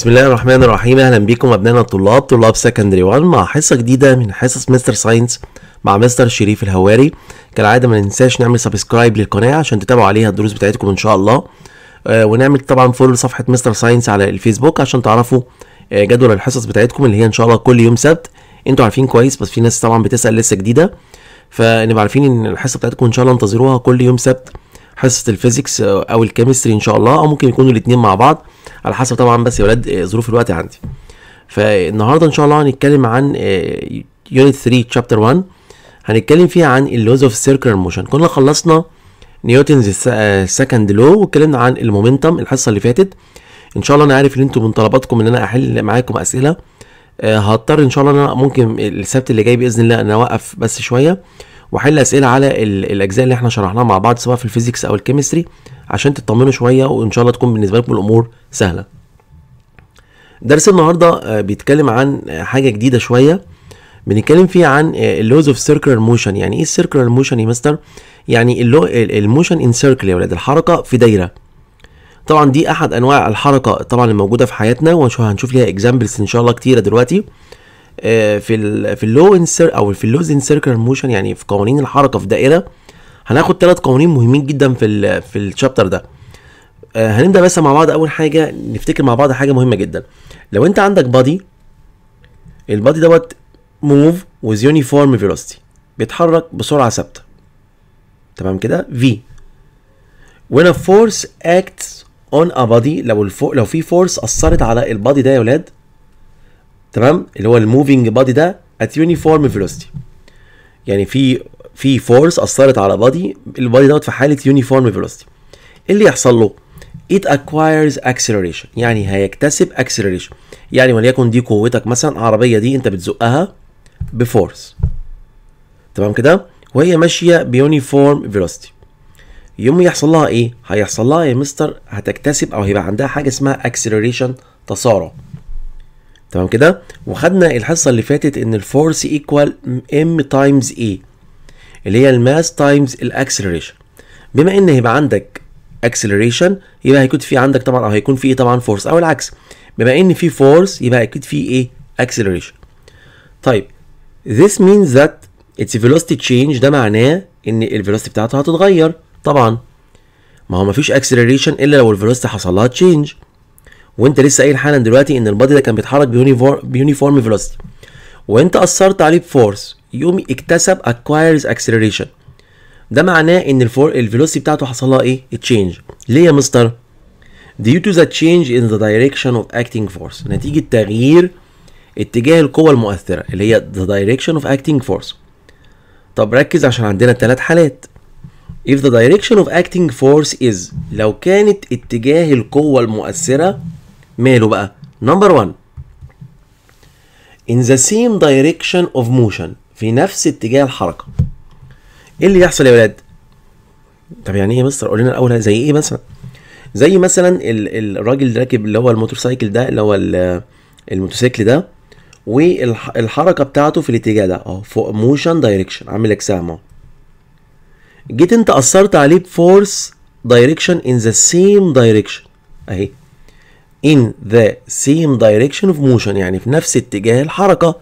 بسم الله الرحمن الرحيم اهلا بيكم ابنائنا الطلاب طلاب سكندري 1 مع حصه جديده من حصص مستر ساينس مع مستر شريف الهواري كالعاده ما ننساش نعمل سبسكرايب للقناه عشان تتابعوا عليها الدروس بتاعتكم ان شاء الله آه ونعمل طبعا فولو لصفحه مستر ساينس على الفيسبوك عشان تعرفوا آه جدول الحصص بتاعتكم اللي هي ان شاء الله كل يوم سبت انتوا عارفين كويس بس في ناس طبعا بتسال لسه جديده فنبقى عارفين ان الحصه بتاعتكم ان شاء الله انتظروها كل يوم سبت حصه الفيزيكس آه، او الكيمستري ان شاء الله او ممكن يكونوا الاثنين مع بعض على حسب طبعا بس يا ولاد آه، ظروف الوقت عندي فالنهارده ان شاء الله هنتكلم عن يونت 3 تشابتر 1 هنتكلم فيها عن اللوز اوف سيركلر موشن كنا خلصنا نيوتنز سكند لو واتكلمنا عن المومنتم الحصه اللي فاتت ان شاء الله انا عارف ان انتم من طلباتكم ان انا احل معاكم اسئله آه، هضطر ان شاء الله انا ممكن السبت اللي جاي باذن الله انا اوقف بس شويه وحل اسئله على الاجزاء اللي احنا شرحناها مع بعض سواء في الفيزيكس او الكيمستري عشان تطمنوا شويه وان شاء الله تكون بالنسبه لكم الامور سهله درس النهارده آه، بيتكلم عن آه، حاجه جديده شويه بنتكلم فيه عن آه، اللوز اوف سيركلر موشن يعني ايه السيركلر موشن يا مستر يعني الموشن ان سيركل يا ولاد الحركه في دايره طبعا دي احد انواع الحركه طبعا الموجوده في حياتنا وهنشوف ليها اكزامبلز ان شاء الله كتيره دلوقتي آه، في في اللو انسر او في اللوز ان سيركلر موشن يعني في قوانين الحركه في دائره هناخد ثلاث قوانين مهمين جدا في الـ في الشابتر ده آه، هنبدا بس مع بعض اول حاجه نفتكر مع بعض حاجه مهمه جدا لو انت عندك بادي البادي دوت موف ويز يونيفورم فيلوسيتي بيتحرك بسرعه ثابته تمام كده في when a force acts on a body لو الفو... لو في فورس اثرت على البادي ده يا ولاد تمام اللي هو الموفينج بادي ده ات يونيفورم فيلوسيتي يعني في في فورس اثرت على بادي البادي دوت في حاله يونيفورم فيلوسيتي ايه اللي يحصل له it acquires acceleration يعني هيكتسب acceleration يعني وليكن دي قوتك مثلا عربيه دي انت بتزقها بفورس تمام كده وهي ماشيه بيونيفورم فيلوسيتي يوم يحصل لها ايه هيحصل لها إيه يا مستر هتكتسب او هيبقى عندها حاجه اسمها acceleration تسارع تمام كده وخدنا الحصه اللي فاتت ان الفورس ايكوال ام تايمز اي اللي هي الماس تايمز الاكسلريشن بما ان هيبقى عندك اكسلريشن يبقى هيكون في عندك طبعا او هيكون في ايه طبعا فورس او العكس بما ان في فورس يبقى اكيد في ايه acceleration طيب this means that its velocity change ده معناه ان الفيلوستي بتاعته هتتغير طبعا ما هو مفيش acceleration الا لو الفيلوستي حصل لها change وانت لسه قايل حالا دلوقتي ان البادي ده كان بيتحرك بيونيفورم فيلوسيتي وانت اثرت عليه بفورس يقوم اكتسب اكوايرز اكسلريشن ده معناه ان الفور الفيلوسيتي بتاعته حصل لها ايه تشينج ليه يا مستر due to the change in the direction of acting force نتيجة تغيير اتجاه القوة المؤثرة اللي هي the direction of acting force طب ركز عشان عندنا ثلاث حالات if the direction of acting force is لو كانت اتجاه القوة المؤثرة ماله بقى نمبر 1 in the same direction of motion في نفس اتجاه الحركه ايه اللي يحصل يا ولاد طب يعني ايه يا مستر قول لنا الاول زي ايه مثلا زي مثلا الراجل اللي راكب اللي هو الموتور سايكل ده اللي هو الموتوسيكل ده والحركه بتاعته في الاتجاه ده اه فوق موشن دايركشن عامل لك سهم اهو جيت انت اثرت عليه بفورس دايركشن ان ذا سيم دايركشن اهي in the same direction of motion يعني في نفس اتجاه الحركة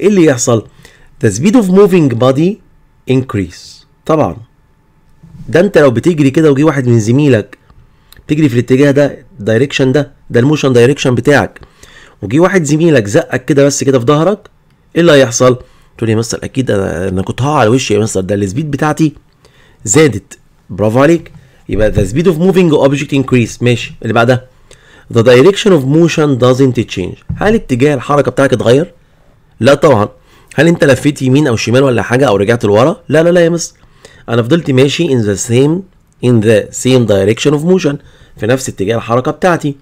ايه اللي يحصل؟ the speed of moving body increase طبعا ده انت لو بتجري كده وجي واحد من زميلك بتجري في الاتجاه ده الدايركشن ده ده الموشن دايركشن بتاعك وجي واحد زميلك زقك كده بس كده في ظهرك ايه اللي هيحصل؟ تقول لي يا مستر اكيد انا كنت هقع على وشي يا مستر ده السبيد بتاعتي زادت برافو عليك يبقى ذا سبيد اوف موفينج object انكريس ماشي اللي بعدها The direction of motion doesn't change هل اتجاه الحركة بتاعك اتغير؟ لا طبعا هل انت لفيت يمين او شمال ولا حاجة او رجعت لورا؟ لا لا لا يا مس انا فضلت ماشي in the same in the same direction of motion في نفس اتجاه الحركة بتاعتي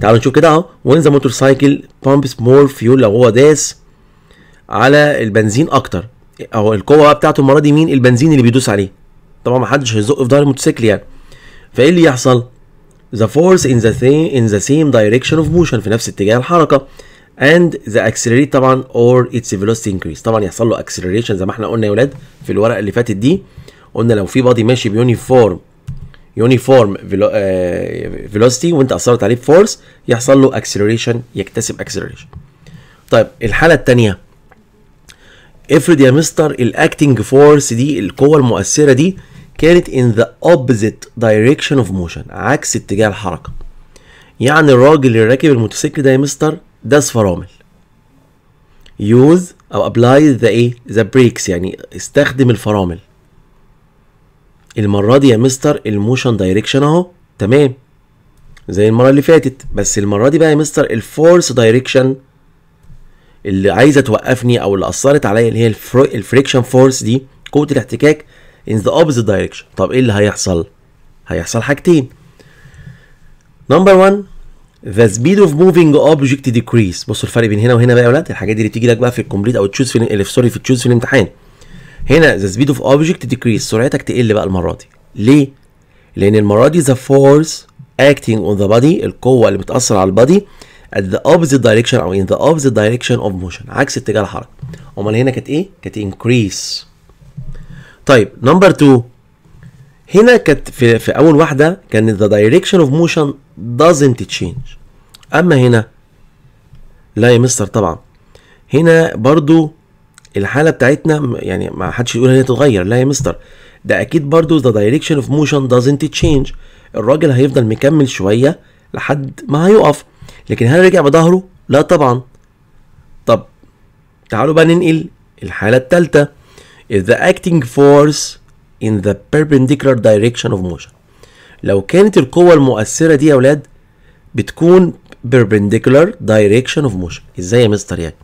تعالوا نشوف كده اهو when the motorcycle pumps more fuel لو هو داس على البنزين اكتر اهو القوة بقى بتاعته المرة دي مين؟ البنزين اللي بيدوس عليه طبعا محدش هيزق في ظهر الموتوسيكل يعني فايه اللي يحصل؟ the force in the same in the same direction of motion في نفس اتجاه الحركه and the accelerate طبعا or its velocity increase طبعا يحصل له acceleration زي ما احنا قلنا يا ولاد في الورقه اللي فاتت دي قلنا لو في بادي ماشي بيونيفورم يونيفورم آه، velocity وانت اثرت عليه force يحصل له اكسلريشن يكتسب اكسلريشن طيب الحاله الثانيه افرض يا مستر الاكتنج فورس دي القوه المؤثره دي كانت in the opposite direction of motion عكس اتجاه الحركة يعني الراجل اللي راكب الموتوسيكل ده يا مستر ده فرامل use او apply the ايه the brakes يعني استخدم الفرامل المرة دي يا مستر الموشن دايركشن اهو تمام زي المرة اللي فاتت بس المرة دي بقى يا مستر الفورس دايركشن اللي عايزة توقفني او اللي اثرت عليا اللي هي الفريكشن فورس دي قوة الاحتكاك in the opposite direction طب ايه اللي هيحصل هيحصل حاجتين نمبر 1 the speed of moving object decrease بصوا الفرق بين هنا وهنا بقى يا ولاد الحاجات دي اللي بتيجي لك بقى في الكومبليت او تشوز في سوري في تشوز في الامتحان هنا the speed of object decrease سرعتك تقل بقى المره دي ليه لان المره دي the force acting on the body القوه اللي بتاثر على البادي at the opposite direction او in the opposite direction of motion عكس اتجاه الحركه امال هنا كانت ايه كانت increase طيب نمبر 2 هنا كانت في, في اول واحده كان ذا دايركشن اوف موشن doesn't change اما هنا لا يا مستر طبعا هنا برضو الحاله بتاعتنا يعني ما حدش يقول هي تتغير لا يا مستر ده اكيد برضو the direction of motion doesn't change الراجل هيفضل مكمل شويه لحد ما هيقف لكن هل رجع بظهره لا طبعا طب تعالوا بقى ننقل الحاله الثالثه is the acting force in the perpendicular direction of motion لو كانت القوة المؤثرة دي يا ولاد بتكون perpendicular direction of motion ازاي يا مستر يعني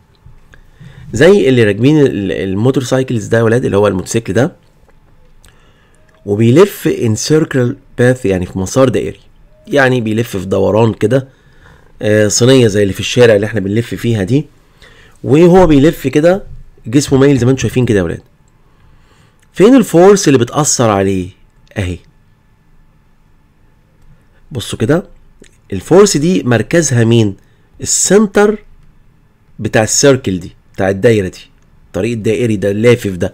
زي اللي راكبين الموتور سايكلز ده يا ولاد اللي هو الموتوسيكل ده وبيلف in circle path يعني في مسار دائري يعني بيلف في دوران كده آه، صينية زي اللي في الشارع اللي احنا بنلف فيها دي وهو بيلف كده جسمه مايل زي ما انتم شايفين كده يا ولاد فين الفورس اللي بتأثر عليه اهي بصوا كده الفورس دي مركزها مين السنتر بتاع السيركل دي بتاع الدايره دي الطريق الدائري ده اللافف ده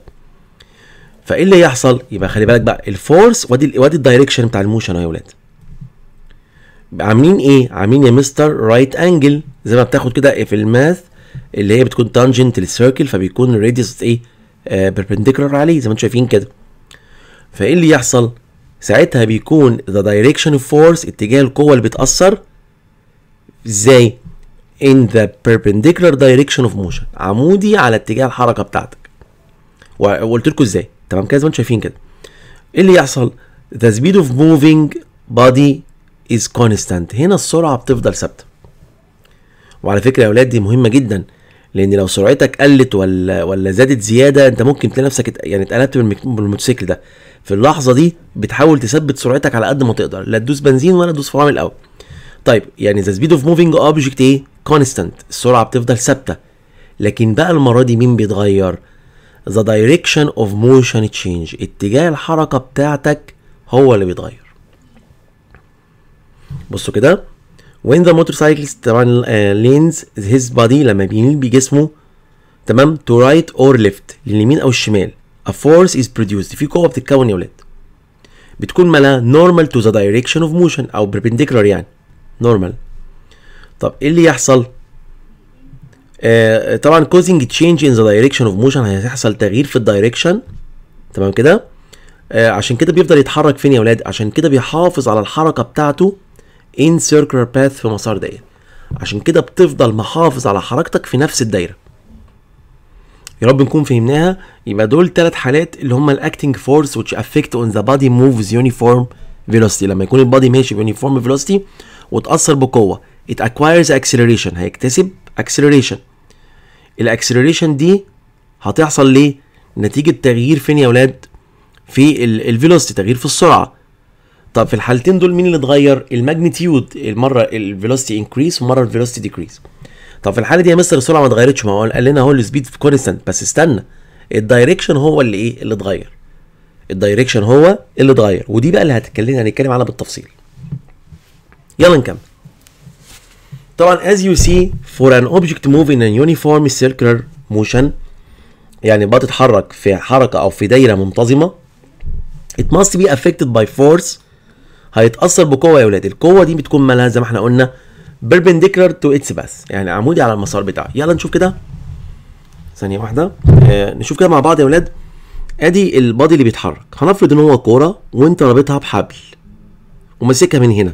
فايه اللي يحصل يبقى خلي بالك بقى الفورس وادي وادي الدايركشن بتاع الموشن اهو يا ولاد عاملين ايه عاملين يا مستر رايت انجل زي ما بتاخد كده في الماث اللي هي بتكون تانجنت للسيركل فبيكون الراديوس ايه بيربنديكولار آه، عليه زي ما انتم شايفين كده فايه اللي يحصل ساعتها بيكون ذا دايركشن اوف فورس اتجاه القوه اللي بتاثر ازاي ان ذا بيربنديكولار دايركشن اوف موشن عمودي على اتجاه الحركه بتاعتك وقلت لكم ازاي تمام كده زي ما انتم شايفين كده ايه اللي يحصل ذا سبيد اوف موفينج بودي از كونستانت هنا السرعه بتفضل ثابته وعلى فكره يا اولاد دي مهمه جدا لان لو سرعتك قلت ولا ولا زادت زياده انت ممكن تلاقي نفسك يعني اتقلبت بالموتوسيكل ده في اللحظه دي بتحاول تثبت سرعتك على قد ما تقدر لا تدوس بنزين ولا تدوس فرامل قوي طيب يعني ذا سبيد اوف موفينج اوبجكت ايه كونستانت السرعه بتفضل ثابته لكن بقى المره دي مين بيتغير ذا دايركشن اوف موشن تشينج اتجاه الحركه بتاعتك هو اللي بيتغير بصوا كده when the motorcyclist run uh, lanes his body لما بيميل بجسمه تمام to right or left لليمين او الشمال a force is produced في قوه بتتكون يا ولاد بتكون مالها normal to the direction of motion او perpendicular يعني normal طب ايه اللي يحصل آه طبعا causing change in the direction of motion هيحصل تغيير في الدايركشن تمام كده آه عشان كده بيفضل يتحرك فين يا ولاد عشان كده بيحافظ على الحركه بتاعته in circular path في مسار داير عشان كده بتفضل محافظ على حركتك في نفس الدايره يا رب نكون فهمناها يبقى دول ثلاث حالات اللي هما الاكتنج فورس which افكت اون ذا بادي موفز يونيفورم فيلوستي لما يكون البادي ماشي بيونيفورم فيلوستي وتاثر بقوه it acquires acceleration هيكتسب acceleration الاكسلريشن دي هتحصل ليه نتيجه تغيير فين يا اولاد في الفيلوسيتي تغيير في السرعه طب في الحالتين دول مين اللي اتغير الماجنتيود المره الفيلوسيتي انكريس ومره الفيلوسيتي ديكريس طب في الحاله دي يا مستر السرعه ما اتغيرتش ما هو قال لنا هو السبيد كونستنت بس استنى الدايركشن هو اللي ايه اللي اتغير الدايركشن هو اللي اتغير ودي بقى اللي هتكلمنا هنتكلم عنها بالتفصيل يلا نكمل طبعا as you see for an object move in a uniform circular motion يعني بتتحرك في حركة أو في دايرة منتظمة it must be affected by force هيتاثر بقوه يا ولاد القوه دي بتكون مالها زي ما احنا قلنا بيربنديكولار تو اتس باس يعني عمودي على المسار بتاعه يلا نشوف كده ثانيه واحده آه نشوف كده مع بعض يا ولاد ادي البادي اللي بيتحرك هنفرض ان هو كوره وانت رابطها بحبل وماسكها من هنا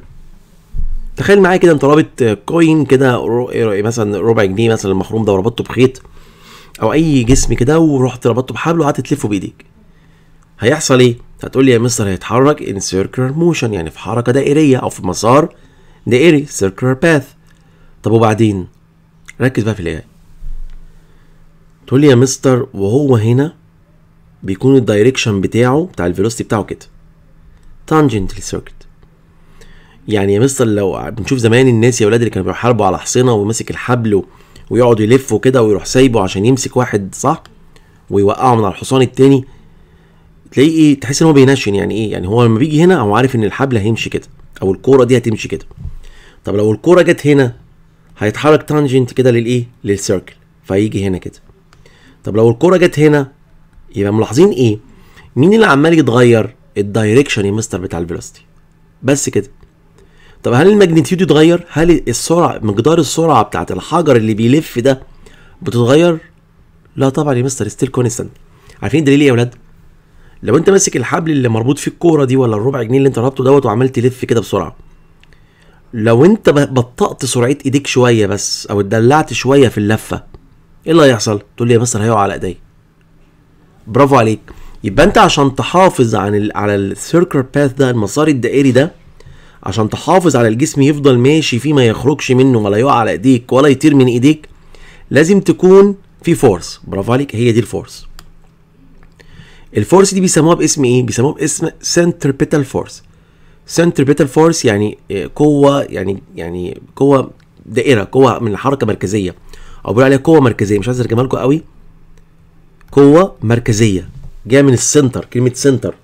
تخيل معايا كده انت رابط كوين كده إيه، مثلا ربع جنيه مثلا المخروم ده وربطته بخيط او اي جسم كده ورحت ربطته بحبل وقعدت تلفه بايديك هيحصل ايه هتقول لي يا مستر هيتحرك in circular motion يعني في حركة دائرية أو في مسار دائري circular path طب وبعدين ركز بقى في الاي تقول لي يا مستر وهو هنا بيكون الدايركشن بتاعه بتاع الفيلوسيتي بتاعه كده تانجنت للسيركت يعني يا مستر لو بنشوف زمان الناس يا ولاد اللي كانوا بيحاربوا على حصينه وماسك الحبل ويقعد يلفه كده ويروح سايبه عشان يمسك واحد صح ويوقعه من على الحصان التاني تلاقيه ايه تحس ان هو بينشن يعني ايه يعني هو لما بيجي هنا هو عارف ان الحبل هيمشي كده او الكوره دي هتمشي كده طب لو الكوره جت هنا هيتحرك تانجنت كده للايه للسيركل فهيجي هنا كده طب لو الكوره جت هنا يبقى ملاحظين ايه مين اللي عمال يتغير الدايركشن يا مستر بتاع الفيلوسيتي بس كده طب هل الماجنتيود يتغير هل السرعه مقدار السرعه بتاعت الحجر اللي بيلف ده بتتغير لا طبعا يا مستر ستيل كونستنت عارفين الدليل ايه يا ولاد لو انت ماسك الحبل اللي مربوط فيه الكوره دي ولا الربع جنيه اللي انت ربطه دوت وعمال تلف كده بسرعه لو انت بطأت سرعه ايديك شويه بس او اتدلعت شويه في اللفه ايه اللي هيحصل تقول لي يا مستر هيقع على ايدي برافو عليك يبقى انت عشان تحافظ عن الـ على السيركل باث ده المسار الدائري ده عشان تحافظ على الجسم يفضل ماشي فيه ما يخرجش منه ولا يقع على ايديك ولا يطير من ايديك لازم تكون في فورس برافو عليك هي دي الفورس الفورس دي بيسموها باسم ايه بيسموها باسم سنتربيتال فورس سنتربيتال فورس يعني آه، قوه يعني يعني قوه دائره قوه من حركه مركزيه او بيقول عليها قوه مركزيه مش عايز ارجمها لكم قوي قوه مركزيه جايه من السنتر كلمه سنتر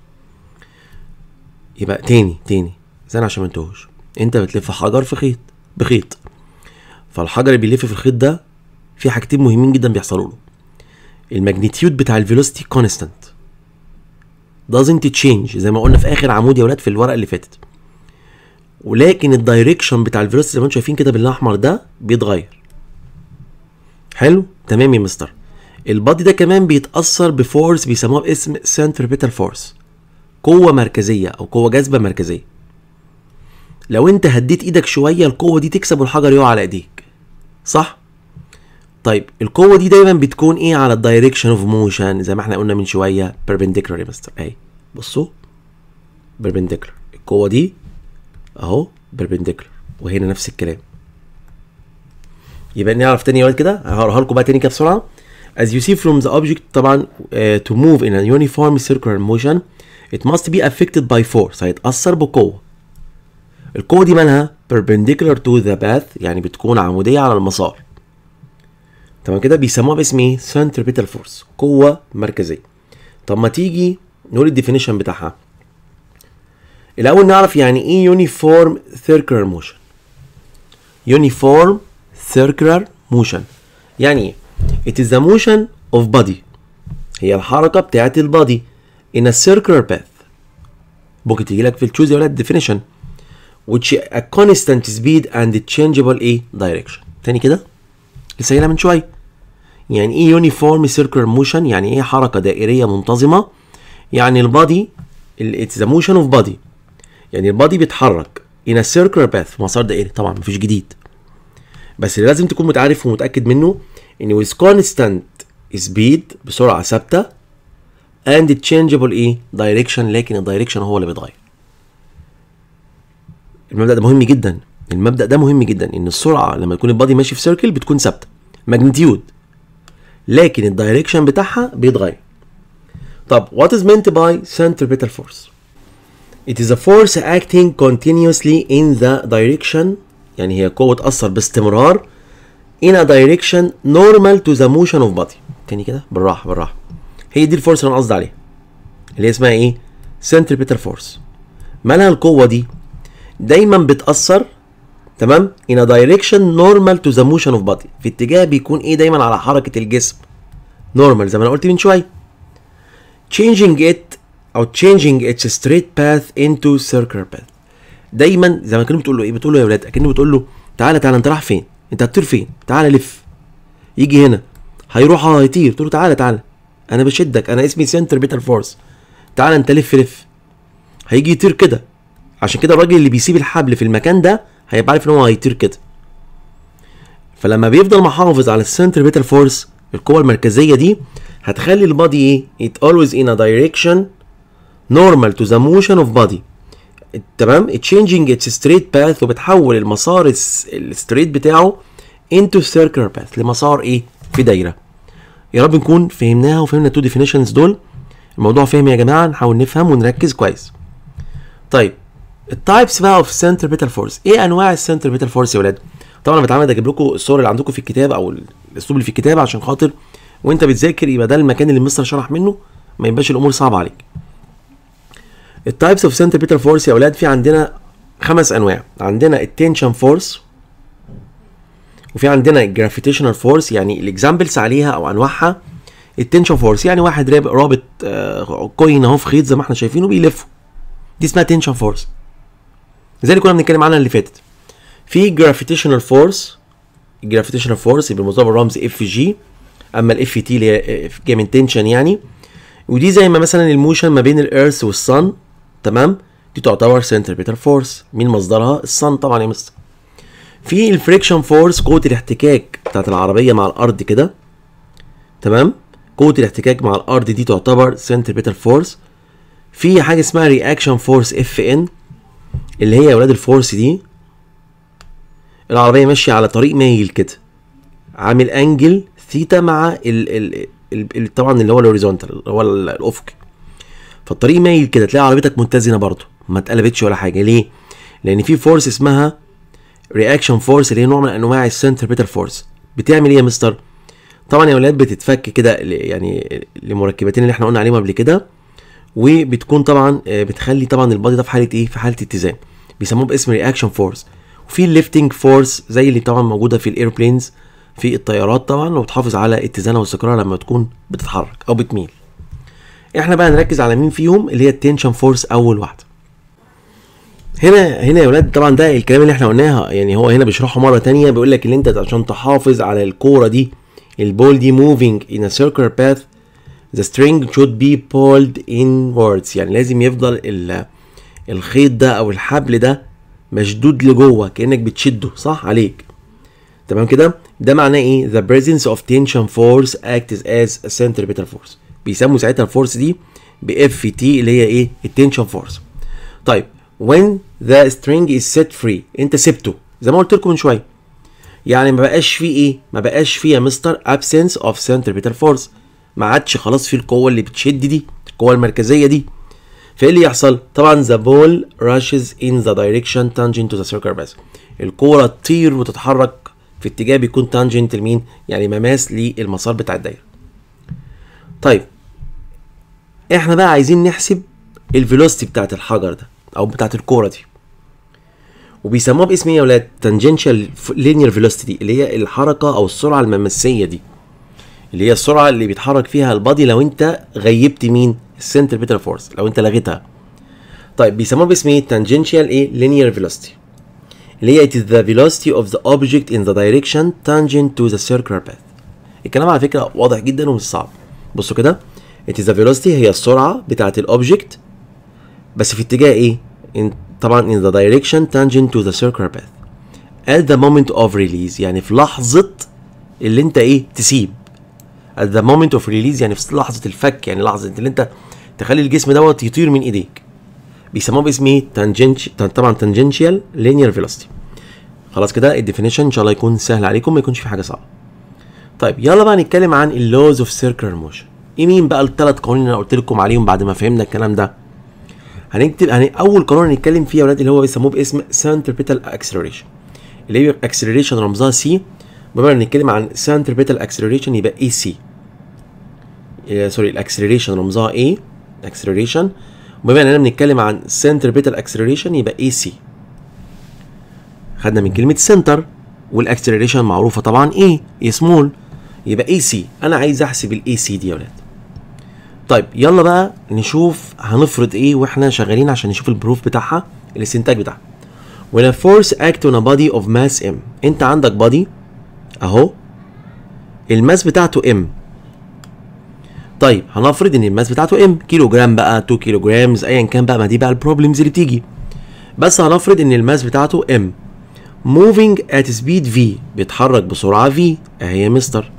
يبقى تاني تاني زين عشان ما انتهوش انت بتلف حجر في خيط بخيط فالحجر اللي بيلف في الخيط ده في حاجتين مهمين جدا بيحصلوا له الماجنتيود بتاع الفيلوستي كونستانت doesn't change زي ما قلنا في اخر عمود يا ولاد في الورقه اللي فاتت ولكن الدايركشن بتاع الفيروس زي ما انتم شايفين كده بالاحمر ده بيتغير حلو تمام يا مستر البادي ده كمان بيتاثر بفورس بيسموها باسم سنتربيتال فورس قوه مركزيه او قوه جاذبه مركزيه لو انت هديت ايدك شويه القوه دي تكسب والحجر يقع على ايديك صح طيب القوه دي دايما بتكون ايه على الدايركشن اوف موشن زي ما احنا قلنا من شويه بيربنديكولار يا مستر اهي بصوا بيربنديكولار القوه دي اهو بيربنديكولار وهنا نفس الكلام يبقى نعرف تاني يا كده هقراها لكم بقى تاني كده بسرعه As you see from the object طبعا uh, to move in a uniform circular motion it must be affected by force هيتأثر بقوة القوة دي مالها perpendicular to the path يعني بتكون عمودية على المسار تمام كده بيسموها باسم ايه سنتربيتال فورس قوه مركزيه طب ما تيجي نقول الديفينيشن بتاعها الاول نعرف يعني ايه يونيفورم سيركلر موشن يونيفورم سيركلر موشن يعني ايه it is the motion of body هي الحركه بتاعه البادي in a circular path ممكن تيجي لك في التشوز ولاد الديفينيشن which a constant speed and changeable a إيه؟ direction تاني كده لسه قايلها من شويه يعني ايه يونيفورم سيركلر موشن يعني ايه حركه دائريه منتظمه يعني البادي اتس ذا موشن اوف بادي يعني البادي بيتحرك ان سيركلر باث مسار دائري طبعا مفيش جديد بس اللي لازم تكون متعرف ومتاكد منه ان ويز كونستانت سبيد بسرعه ثابته اند تشينجبل ايه دايركشن لكن الدايركشن هو اللي بيتغير المبدا ده مهم جدا المبدا ده مهم جدا ان السرعه لما يكون البادي ماشي في سيركل بتكون ثابته ماجنتيود لكن الدايركشن بتاعها بيتغير طب what is meant by centripetal force it is a force acting continuously in the direction يعني هي قوة تأثر باستمرار in a direction normal to the motion of body تاني كده بالراحة بالراحة هي دي الفورس اللي انا قصدي عليها اللي اسمها ايه centripetal force مالها القوة دي دايما بتأثر تمام in a direction normal to the motion of body في اتجاه بيكون ايه دايما على حركه الجسم normal زي ما انا قلت من شويه changing it او changing its straight path into circular path دايما زي ما كانوا بتقول له ايه بتقول له يا ولاد اكنه بتقول له تعالى تعالى انت رايح فين انت هتطير فين تعالى لف يجي هنا هيروح اه هيطير تقول له تعالى تعالى انا بشدك انا اسمي سنتر بيتر فورس تعالى انت لف لف هيجي يطير كده عشان كده الراجل اللي بيسيب الحبل في المكان ده هيبقى عارف ان هو هيطير كده فلما بيفضل محافظ على السنتر بيتال فورس القوه المركزيه دي هتخلي البادي ايه ات اولويز ان ا دايركشن نورمال تو ذا موشن اوف بادي تمام تشينجينج اتس ستريت باث وبتحول المسار الستريت بتاعه انتو سيركلر باث لمسار ايه في دايره يا رب نكون فهمناها وفهمنا التو ديفينيشنز دول الموضوع فهم يا جماعه نحاول نفهم ونركز كويس طيب التايبس بقى اوف سنتر بيتال فورس ايه انواع السنتر بيتال فورس يا ولاد طبعا انا بتعمد اجيب لكم الصور اللي عندكم في الكتاب او الاسلوب اللي في الكتاب عشان خاطر وانت بتذاكر يبقى ده المكان اللي المستر شرح منه ما يبقاش الامور صعبه عليك التايبس اوف سنتر بيتال فورس يا ولاد في عندنا خمس انواع عندنا التنشن فورس وفي عندنا الجرافيتيشنال فورس يعني الاكزامبلز عليها او انواعها التنشن فورس يعني واحد رابط كوين آه، اهو في خيط زي ما احنا شايفينه بيلفه دي اسمها تنشن فورس زي اللي كنا بنتكلم عنها اللي فاتت في جرافيتيشنال فورس الجرافيتيشنال فورس يبقى مرتبط بالرمز اف جي اما الاف تي اللي هي آه، جاي من تنشن يعني ودي زي ما مثلا الموشن ما بين الايرث والصن تمام دي تعتبر سنتربيتال فورس مين مصدرها الصن طبعا يا مستر في الفريكشن فورس قوه الاحتكاك بتاعت العربيه مع الارض كده تمام قوه الاحتكاك مع الارض دي تعتبر سنتربيتال فورس في حاجه اسمها رياكشن فورس اف ان اللي هي يا ولاد الفورس دي العربيه ماشيه على طريق مايل كده عامل انجل ثيتا مع ال ال ال طبعا اللي هو الهوريزونتال اللي هو الافق فالطريق مايل كده تلاقي عربيتك متزنه برضه ما اتقلبتش ولا حاجه ليه؟ لان في فورس اسمها رياكشن فورس اللي هي نوع من انواع بيتر فورس بتعمل ايه يا مستر؟ طبعا يا ولاد بتتفك كده يعني لمركبتين اللي احنا قلنا عليهم قبل كده وبتكون طبعا آه، بتخلي طبعا البادي ده في حاله ايه في حاله اتزان بيسموه باسم رياكشن فورس وفي الليفتنج فورس زي اللي طبعا موجوده في الايربلينز في الطيارات طبعا وبتحافظ على اتزانها واستقرارها لما تكون بتتحرك او بتميل احنا بقى نركز على مين فيهم اللي هي التنشن فورس اول واحده هنا هنا يا ولاد طبعا ده الكلام اللي احنا قلناها يعني هو هنا بيشرحه مره تانية بيقول لك ان انت عشان تحافظ على الكوره دي البول دي موفينج ان سيركلر باث the string should be pulled inwards يعني لازم يفضل الخيط ده او الحبل ده مشدود لجوه كانك بتشده صح عليك تمام كده ده معناه ايه the presence of tension force acts as a centripetal force بيسموا ساعتها الفورس دي ب اف تي اللي هي ايه التنشن فورس طيب when the string is set free انت سبته زي ما قلت لكم من شويه يعني ما بقاش فيه ايه ما بقاش فيه يا مستر absence of centripetal force ما عادش خلاص في القوه اللي بتشد دي القوه المركزيه دي فايه اللي يحصل طبعا the ball rushes in the direction tangent to the circular path الكوره تطير وتتحرك في اتجاه بيكون تانجنت لمين يعني مماس للمسار بتاع الدايره طيب احنا بقى عايزين نحسب الفيلوسيتي بتاعت الحجر ده او بتاعت الكوره دي وبيسموها باسم ايه يا ولاد تانجنشال لينير فيلوسيتي اللي هي الحركه او السرعه المماسيه دي اللي هي السرعه اللي بيتحرك فيها البادي لو انت غيبت مين بيتر فورس لو انت لغيتها طيب بيسموها باسم ايه تانجنشال ايه لينير فيلوسيتي اللي هي it is the velocity of the object in the direction tangent to the circular path الكلام على فكره واضح جدا ومش صعب بصوا كده it is the velocity هي السرعه بتاعه الاوبجكت بس في اتجاه ايه in, طبعا in the direction tangent to the circular path at the moment of release يعني في لحظه اللي انت ايه تسيب at the moment of release يعني في لحظه الفك يعني لحظه اللي انت تخلي الجسم دوت يطير من ايديك بيسموه باسم ايه طبعا تانجنشال لينير فيلوستي خلاص كده الديفينيشن ان شاء الله يكون سهل عليكم ما يكونش في حاجه صعبه طيب يلا بقى نتكلم عن اللوز اوف سيركلر موشن ايه مين بقى الثلاث قوانين اللي انا قلت لكم عليهم بعد ما فهمنا الكلام ده هنكتب هن... اول قانون هنتكلم فيه يا ولاد اللي هو بيسموه باسم سنتربيتال اكسلريشن اللي هي اكسلريشن رمزها سي بما بنتكلم عن centripetal acceleration يبقى اي سي سوري الاكسلريشن رمزها ايه اكسلريشن وبما اننا بنتكلم عن centripetal acceleration يبقى اي سي خدنا من كلمه سنتر والاكسلريشن معروفه طبعا ايه اي سمول يبقى اي سي انا عايز احسب الاي سي دي يا ولاد طيب يلا بقى نشوف هنفرض ايه واحنا شغالين عشان نشوف البروف بتاعها الاستنتاج بتاعها when a force act on a body of mass m انت عندك body اهو الماس بتاعته ام طيب هنفرض ان الماس بتاعته ام كيلو جرام بقى 2 كيلو جرامز ايا كان بقى ما دي بقى البروبلمز اللي بتيجي بس هنفرض ان الماس بتاعته ام moving at speed v بيتحرك بسرعه v اهي يا مستر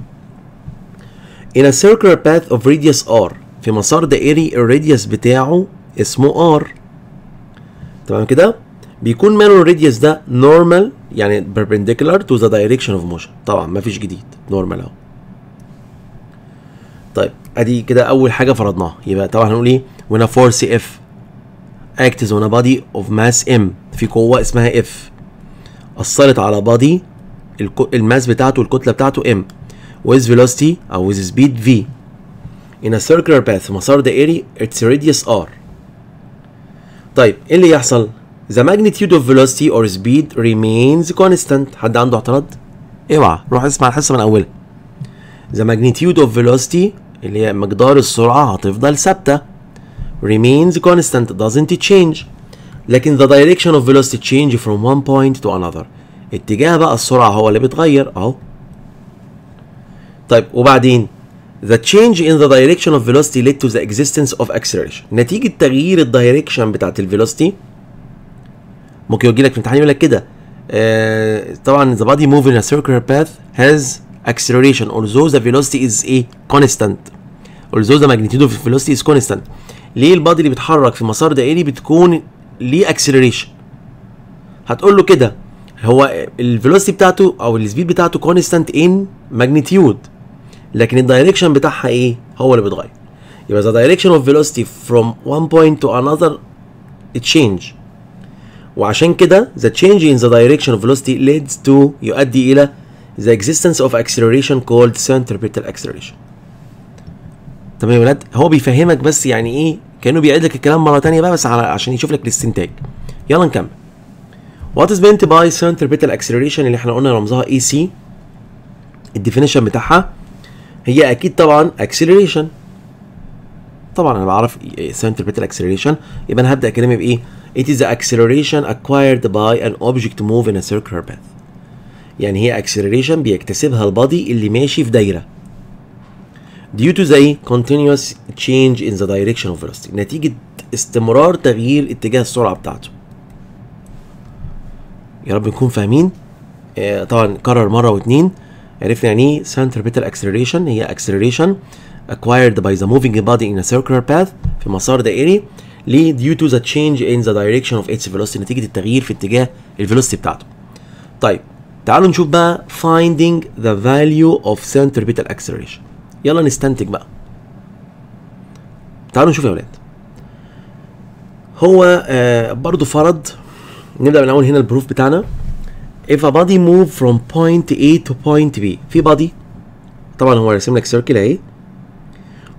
in a circular path of radius r في مسار دائري الراديوس بتاعه اسمه r تمام كده بيكون مانون راديوس ده نورمال يعني بربنديكولار تو ذا دايركشن اوف موشن طبعا مفيش جديد نورمال اهو طيب ادي كده اول حاجه فرضناها يبقى طبعا هنقول ايه وانا فورس اف acts on a body of mass m في قوه اسمها اف اثرت على بادي الماس بتاعته الكتله بتاعته ام with velocity او with speed v in a circular path مسار دائري اتس radius r طيب ايه اللي يحصل The magnitude of velocity or speed remains constant حد عنده اعتراض؟ اوعى روح اسمع الحصة من أولها The magnitude of velocity اللي هي مقدار السرعة هتفضل ثابتة remains constant doesn't change لكن the direction of velocity change from one point to another اتجاه بقى السرعة هو اللي بيتغير اهو طيب وبعدين The change in the direction of velocity led to the existence of acceleration نتيجة تغيير الدايركشن بتاعت الفيلوسيتي ممكن يجي لك في امتحان يقول لك كده آه طبعا the body moving in a circular path has acceleration although the velocity is a constant although the magnitude of the velocity is constant ليه البادي اللي بيتحرك في مسار دائري بتكون ليه acceleration هتقول له كده هو الفيلوسيتي بتاعته او السبيد بتاعته كونستانت ان ماجنتيود لكن الدايركشن بتاعها ايه هو اللي بيتغير يبقى the direction of velocity from one point to another it change وعشان كده the change in the direction of velocity leads to يؤدي إلى the existence of acceleration called centripetal acceleration تمام يا ولاد هو بيفهمك بس يعني ايه كانه بيعيد لك الكلام مره ثانيه بقى بس على عشان يشوف لك الاستنتاج يلا نكمل What is meant by centripetal acceleration اللي احنا قلنا رمزها AC؟ e الديفينيشن بتاعها هي اكيد طبعا acceleration طبعا انا بعرف centripetal acceleration يبقى انا هبدا كلامي بايه It is the acceleration acquired by an object move in a circular path. يعني هي acceleration بيكتسبها البادي اللي ماشي في دايرة. Due to the continuous change in the direction of velocity. نتيجة استمرار تغيير اتجاه السرعة بتاعته. يا رب نكون فاهمين. طبعا كرر مرة واتنين. عرفنا يعني ايه centripetal acceleration هي acceleration acquired by the moving body in a circular path في مسار دائري ليه؟ due to the change in the direction of its velocity نتيجة التغيير في اتجاه الفيلوسيتي بتاعته. طيب تعالوا نشوف بقى finding the value of centripetal acceleration يلا نستنتج بقى. تعالوا نشوف يا ولاد. هو آه برضه فرض نبدأ من أول هنا البروف بتاعنا if a body move from point A to point B في body طبعا هو رسم لك سيركل اهي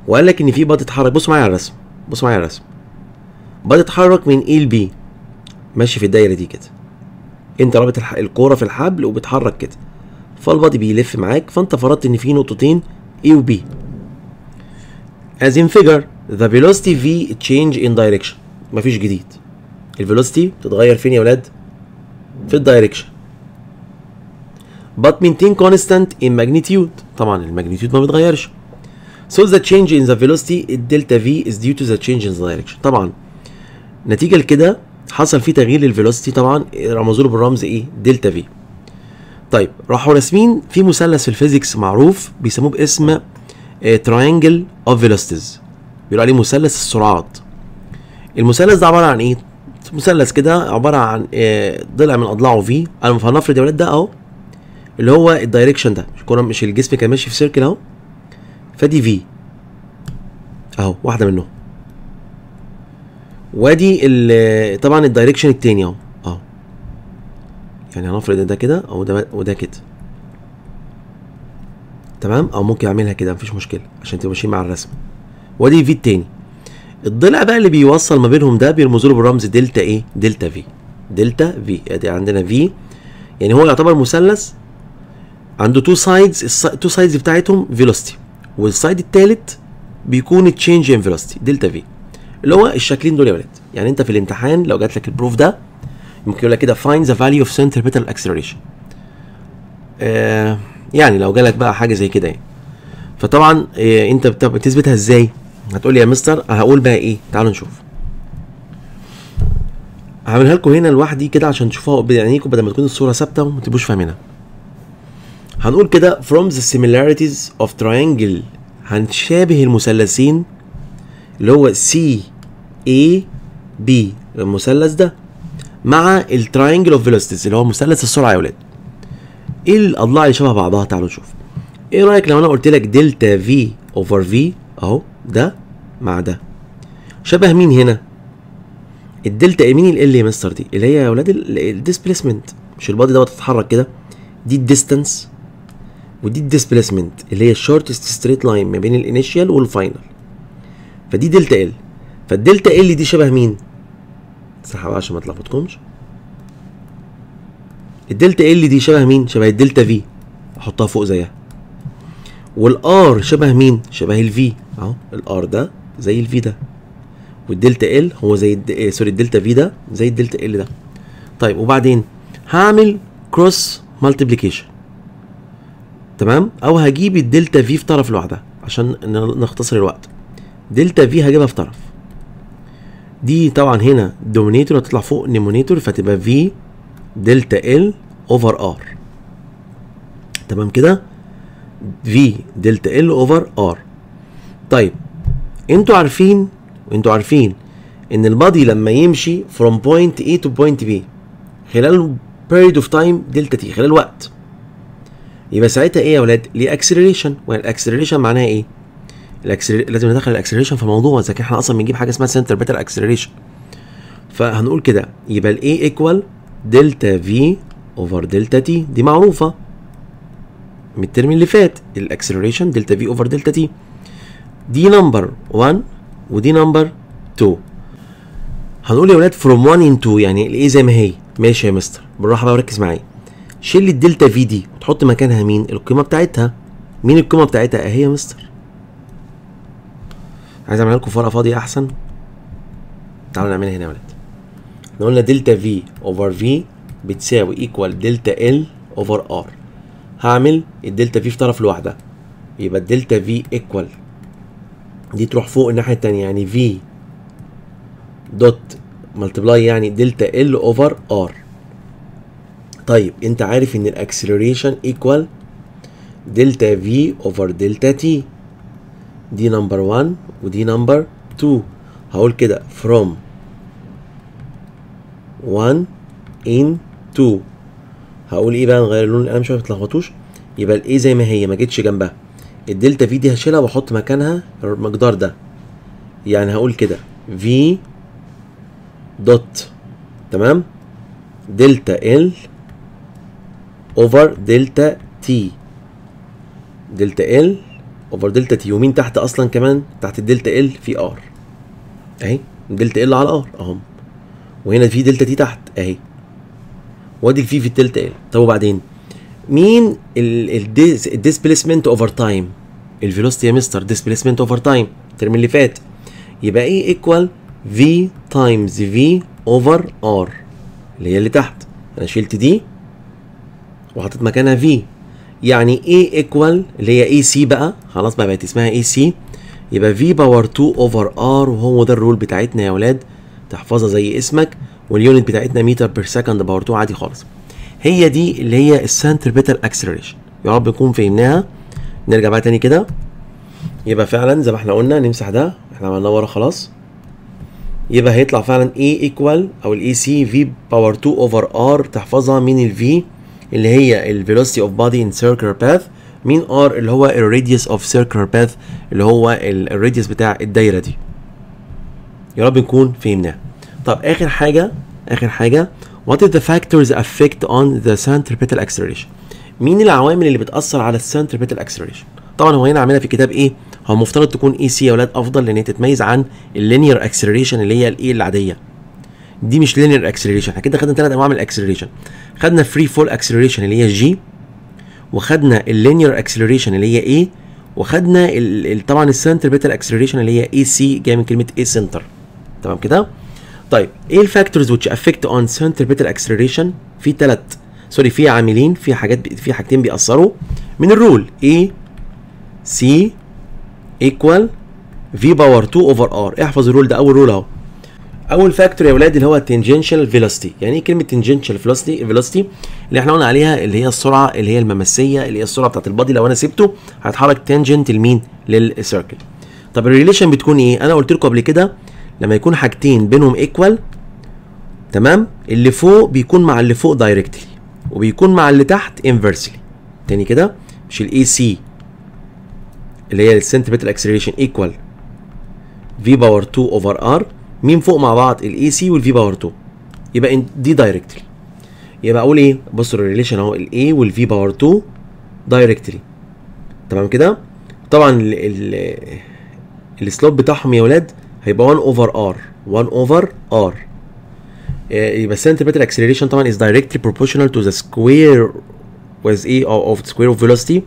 وقال لك ان في body اتحرك بص معايا على الرسم بص معايا على الرسم بتتحرك من ايه لبي ماشي في الدايره دي كده انت رابط الكوره في الحبل وبتحرك كده فالبادي بيلف معاك فانت فرضت ان في نقطتين A و B as in figure the velocity V change in direction مفيش جديد velocity بتتغير فين يا ولاد في الدايركشن but maintain constant in magnitude طبعا الماجنتيود ما بتغيرش. so the change in the velocity الدلتا V is due to the change in the direction طبعا نتيجة لكده حصل في تغيير للفيلوسيتي طبعا رمزوا له بالرمز ايه دلتا في طيب راحوا راسمين في مثلث في الفيزيكس معروف بيسموه باسم تراينجل اوف فيلوسيتيز بيقولوا عليه مثلث السرعات المثلث ده عباره عن ايه مثلث كده عباره عن آه، ضلع من اضلاعه في انا هنفرض يا ولاد ده اهو اللي هو الدايركشن ده مش الكورة مش الجسم كان ماشي في سيركل اهو فدي في اهو واحده منهم وادي طبعا الدايركشن التاني اهو اه يعني هنفرض ده كده او ده وده كده تمام او ممكن اعملها كده مفيش مشكله عشان تبقى ماشيين مع الرسم وادي في التاني الضلع بقى اللي بيوصل ما بينهم ده بيرمز له بالرمز دلتا ايه دلتا في دلتا في يعني ادي عندنا في يعني هو يعتبر مثلث عنده تو سايدز التو سايدز بتاعتهم فيلوستي والسايد الثالث بيكون تشينج ان فيلوستي دلتا في اللي هو الشكلين دول يا ولاد يعني انت في الامتحان لو جات لك البروف ده ممكن يقول لك كده فايند ذا فاليو اوف سنتر بيتال اكسلريشن يعني لو جالك بقى حاجه زي كده يعني فطبعا إيه انت بتثبتها ازاي هتقول لي يا مستر هقول بقى ايه تعالوا نشوف هعملها لكم هنا لوحدي كده عشان تشوفوها بعينيكم بدل ما تكون الصوره ثابته وما تبقوش فاهمينها هنقول كده from the similarities of triangle هنشابه المثلثين اللي هو سي اي بي المثلث ده مع الترينجل اوف فيلوسيتيز اللي هو مثلث السرعه يا ولاد ايه الاضلاع اللي شبه بعضها تعالوا نشوف ايه رايك لو انا قلت لك دلتا في اوفر في اهو ده مع ده شبه مين هنا الدلتا إيه؟ مين ال يا مستر دي اللي هي يا ولاد الديسبيسمنت مش البادي دوت اتحرك كده دي الديستانس ودي الديسبيسمنت اللي هي الشورتست ستريت لاين ما بين الانيشال والفاينل فدي دلتا ال فالدلتا ال دي شبه مين؟ اسحب عشان ما تلخبطكمش الدلتا ال دي شبه مين؟ شبه الدلتا في احطها فوق زيها والار شبه مين؟ شبه الفي اهو الار ده زي الفي ده والدلتا ال هو زي الد... آه، سوري الدلتا في ده زي الدلتا ال ده طيب وبعدين هعمل كروس مالتيبليكيشن تمام او هجيب الدلتا في في طرف لوحدها عشان نختصر الوقت دلتا في هجيبها في طرف دي طبعا هنا دومينيتور هتطلع فوق نيمونيتور فتبقى في دلتا ال اوفر ار تمام كده في دلتا ال اوفر ار طيب انتوا عارفين انتوا عارفين ان البادي لما يمشي فروم بوينت اي تو بوينت بي خلال بيريد اوف تايم دلتا تي خلال وقت يبقى ساعتها ايه يا ولاد؟ ليه اكسلريشن والاكسلريشن معناها ايه؟ لازم ندخل الاكسلريشن في الموضوع اذا كان احنا اصلا بنجيب حاجه اسمها سنتر بتر اكسلريشن فهنقول كده يبقى الاي ايكوال دلتا في اوفر دلتا تي دي معروفه من الترم اللي فات الاكسلريشن دلتا في اوفر دلتا تي دي نمبر 1 ودي نمبر 2 هنقول يا ولاد فروم 1 ان 2 يعني الاي زي ما هي ماشي يا مستر بالراحه بقى وركز معايا شيل الدلتا في دي وتحط مكانها مين القيمه بتاعتها مين القيمه بتاعتها اهي يا مستر عايز اعملها لكم في ورقه فاضيه احسن تعالوا نعملها هنا يا ولاد احنا قلنا دلتا في اوفر في بتساوي ايكوال دلتا ال اوفر ار هعمل الدلتا في في طرف لوحدها يبقى الدلتا في ايكوال دي تروح فوق الناحيه الثانيه يعني في دوت ملتبلاي يعني دلتا ال اوفر ار طيب انت عارف ان الاكسلريشن ايكوال دلتا في اوفر دلتا تي دي نمبر 1 ودي نمبر 2 هقول كده from 1 in 2 هقول ايه بقى نغير لون القلم شويه ما تتلخبطوش يبقى الايه زي ما هي ما جتش جنبها الدلتا في دي هشيلها واحط مكانها المقدار ده يعني هقول كده في دوت تمام دلتا ال اوفر دلتا تي دلتا ال اوفر دلتا تي ومين تحت اصلا كمان تحت الدلتا ال في ار اهي دلتا ال على ار اهم وهنا في دلتا تي تحت اهي وادي الفي في الدلتا ال طب وبعدين مين الديسبيسمنت اوفر تايم الفيلوسيتي يا مستر ديسبيسمنت اوفر تايم الترم اللي فات يبقى ايه ايكوال في تايمز في اوفر ار اللي هي اللي تحت انا شلت دي وحطيت مكانها في يعني A equal اللي هي AC بقى خلاص بقى بقت اسمها AC يبقى V باور 2 over R وهو ده الرول بتاعتنا يا ولاد تحفظها زي اسمك واليونت بتاعتنا متر بير سكند باور 2 عادي خالص هي دي اللي هي السنتربيتال اكسلريشن يا رب نكون فهمناها نرجع بقى تاني كده يبقى فعلا زي ما احنا قلنا نمسح ده احنا عملناه ورا خلاص يبقى هيطلع فعلا A equal او ال AC V باور 2 over R تحفظها من ال V اللي هي الفيلوسيتي اوف بادي ان circular باث مين ار اللي هو الراديوس اوف circular باث اللي هو الراديوس بتاع الدايره دي يا رب نكون فهمناها طب اخر حاجه اخر حاجه what is the factors affect on the centripetal acceleration مين العوامل اللي بتاثر على السنتربيتال اكسلريشن طبعا هو هنا عاملها في كتاب ايه هو المفترض تكون اي سي يا اولاد افضل لان هي تتميز عن اللينير اكسلريشن اللي هي الاي العاديه دي مش لينير اكسلريشن احنا كده خدنا ثلاث انواع من الاكسلريشن خدنا فري فول اكسلريشن اللي هي جي وخدنا اللينير اكسلريشن اللي هي ايه وخدنا طبعا السنتربيتال اكسلريشن اللي هي اي سي جايه من كلمه اي سنتر تمام كده طيب ايه الفاكتورز which affect on centripetal acceleration في ثلاث سوري في عاملين في حاجات في حاجتين بيأثروا من الرول اي سي equal V باور 2 اوفر R احفظ الرول ده اول رول اهو اول فاكتور يا ولاد اللي هو التنجنشال فيلوستي يعني ايه كلمه تنجنشال فيلوستي فيلوستي اللي احنا قلنا عليها اللي هي السرعه اللي هي الممسيه اللي هي السرعه بتاعت البادي لو انا سبته هيتحرك تنجنت لمين للسيركل طب الريليشن بتكون ايه انا قلت لكم قبل كده لما يكون حاجتين بينهم ايكوال تمام اللي فوق بيكون مع اللي فوق دايركتلي وبيكون مع اللي تحت انفرسلي تاني كده مش الاي سي e اللي هي السنتيمتر اكسلريشن ايكوال في باور 2 اوفر ار مين فوق مع بعض الاي سي والفي باور 2 يبقى دي دايركتلي يبقى اقول ايه بص الريليشن اهو الاي والفي باور 2 دايركتلي تمام كده طبعا ال ال السلوب بتاعهم يا ولاد هيبقى 1 اوفر ار 1 اوفر ار يبقى بتاع الاكسلريشن طبعا از دايركتلي بروبورشنال تو ذا سكوير واز ايه اوف سكوير اوف فيلوسيتي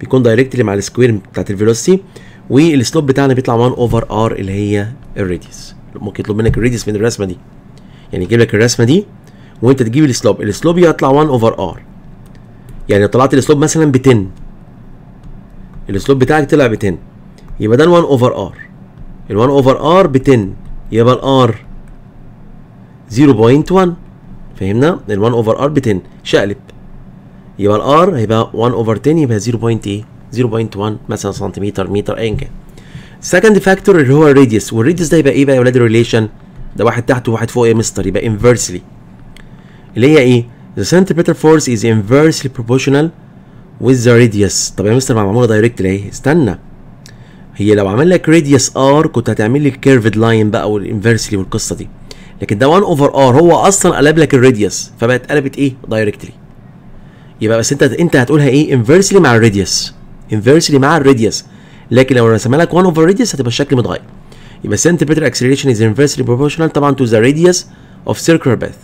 بيكون دايركتلي مع السكوير بتاعت الفيلوسيتي والسلوب بتاعنا بيطلع 1 اوفر ار اللي هي الراديوس ممكن يطلب منك الريديس من الرسمه دي يعني يجيب لك الرسمه دي وانت تجيب السلوب السلوب يطلع 1 اوفر ار يعني طلعت السلوب مثلا ب 10 السلوب بتاعك طلع ب 10 يبقى ده ال 1 اوفر ار ال 1 اوفر ار ب 10 يبقى الار 0.1 فهمنا ال 1 اوفر ار ب 10 شقلب يبقى الار هيبقى 1 اوفر 10 يبقى 0.8 0.1 مثلا سنتيمتر متر ايا كان سكند فاكتور اللي هو الراديوس والراديوس ده يبقى ايه بقى يا ولاد الريليشن ده واحد تحت وواحد فوق يا مستر يبقى inversely اللي هي ايه the centripetal force is inversely proportional with the radius طب يا مستر معموله دايركت اهي استنى هي لو عمل لك radius r كنت هتعمل لي الكيرفد لاين بقى والانفرسلي والقصه دي لكن ده 1 اوفر ار هو اصلا قلب لك الراديوس فبقت قلبت ايه دايركتلي يبقى بس انت انت هتقولها ايه انفرسلي مع الراديوس انفرسلي مع الراديوس لكن لو رسمها لك 1 اوفر radius هتبقى الشكل متغير يبقى centimeter اكسلريشن از انفرسلي بروبورشنال طبعا تو ذا radius اوف سيركلر باث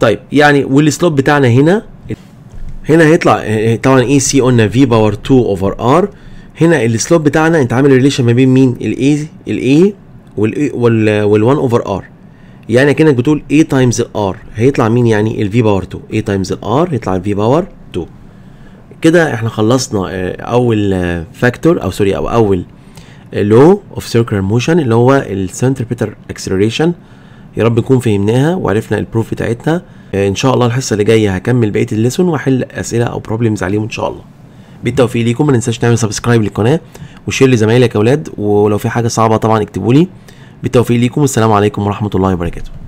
طيب يعني والسلوب بتاعنا هنا هنا هيطلع آه، طبعا اي سي قلنا في باور 2 اوفر ار هنا السلوب بتاعنا انت عامل ريليشن ما بين مين الاي الاي وال1 اوفر ار يعني كانك بتقول a تايمز الار هيطلع مين يعني ال v باور 2 a تايمز الار هيطلع ال v باور كده احنا خلصنا آه، اول فاكتور او سوري او اول لو اوف سيركلر موشن اللي هو السنتربيتر اكسلريشن يا رب نكون فهمناها وعرفنا البروف بتاعتها آه، ان شاء الله الحصه اللي جايه هكمل بقيه الليسون واحل اسئله او بروبلمز عليهم ان شاء الله بالتوفيق ليكم ما ننساش تعمل سبسكرايب للقناه وشير لزمايلك يا اولاد ولو في حاجه صعبه طبعا اكتبوا لي بالتوفيق ليكم والسلام عليكم ورحمه الله وبركاته